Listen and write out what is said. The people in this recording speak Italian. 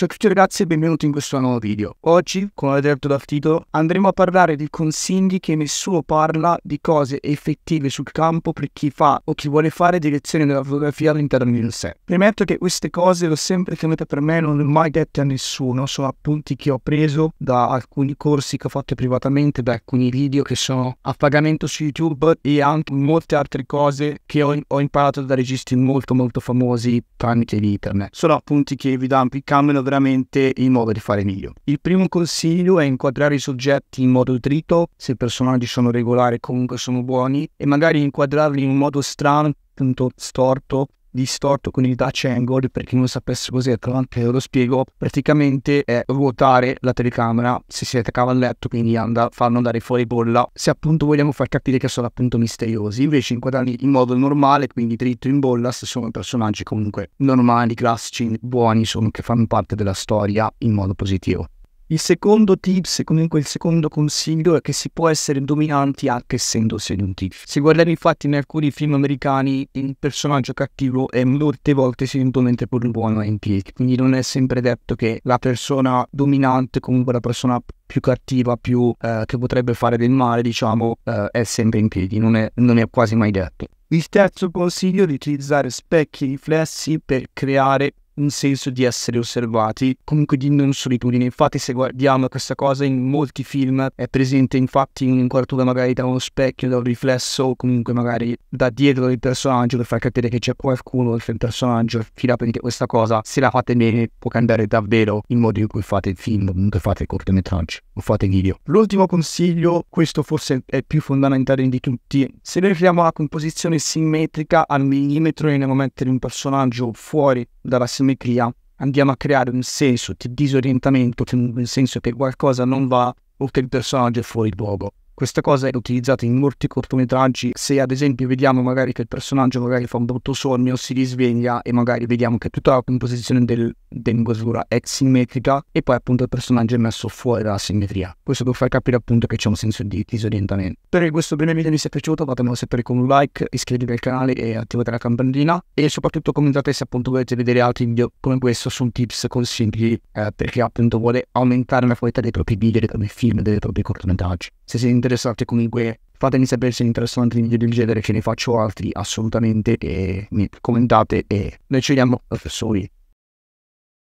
Ciao a tutti ragazzi e benvenuti in questo nuovo video. Oggi, come avete detto dal titolo, andremo a parlare di consigli che nessuno parla di cose effettive sul campo per chi fa o chi vuole fare direzione della fotografia all'interno di sé. Premetto che queste cose le ho sempre tenute per me, non le ho mai dette a nessuno, sono appunti che ho preso da alcuni corsi che ho fatto privatamente, da alcuni video che sono a pagamento su YouTube e anche molte altre cose che ho, ho imparato da registi molto molto famosi tramite internet. Sono appunti che vi danno il camera veramente il modo di fare meglio. Il primo consiglio è inquadrare i soggetti in modo trito, se i personaggi sono regolari comunque sono buoni, e magari inquadrarli in un modo strano, appunto storto, distorto con il Dutch Angle, per chi non sapesse cos'è, tra l'altro lo spiego, praticamente è ruotare la telecamera se si attaccava a letto, quindi and- farlo andare fuori bolla, se appunto vogliamo far capire che sono appunto misteriosi, invece inquadrarli in modo normale, quindi dritto in bolla, se sono personaggi comunque normali, classici, buoni, sono che fanno parte della storia in modo positivo. Il secondo tips, comunque il secondo consiglio, è che si può essere dominanti anche essendo seduti. Se guardiamo infatti in alcuni film americani il personaggio cattivo è molte volte seduto mentre il buono è in piedi, quindi non è sempre detto che la persona dominante, comunque la persona più cattiva, più eh, che potrebbe fare del male, diciamo, eh, è sempre in piedi, non è, non è quasi mai detto. Il terzo consiglio è di utilizzare specchi riflessi per creare un senso di essere osservati, comunque di non solitudine. Infatti se guardiamo questa cosa in molti film è presente infatti in inquadratura magari da uno specchio, da un riflesso o comunque magari da dietro del personaggio per far capire che c'è qualcuno oltre il personaggio. Finalmente questa cosa, se la fate bene, può cambiare davvero il modo in cui fate il film, comunque fate cortometraggi o fate video. L'ultimo consiglio, questo forse è il più fondamentale di tutti, se noi creiamo la composizione simmetrica al millimetro e andiamo a mettere un personaggio fuori dalla simmetria geometria andiamo a creare un senso di disorientamento, nel senso che qualcosa non va o che il personaggio è fuori luogo. Questa cosa è utilizzata in molti cortometraggi, se ad esempio vediamo magari che il personaggio magari fa un brutto sogno, si risveglia e magari vediamo che tutta la composizione del, dell'ingosura è simmetrica e poi appunto il personaggio è messo fuori dalla simmetria. Questo per far capire appunto che c'è un senso di disorientamento. Spero che questo breve video vi sia piaciuto fatemelo sapere con un like, iscrivetevi al canale e attivate la campanellina e soprattutto commentate se appunto volete vedere altri video come questo su tips, consigli eh, per chi appunto vuole aumentare la qualità dei propri video, dei propri film, dei propri cortometraggi. Se siete interessante comunque fatemi sapere se è interessante un video del genere, ce ne faccio altri assolutamente e mi commentate e noi ci vediamo professori.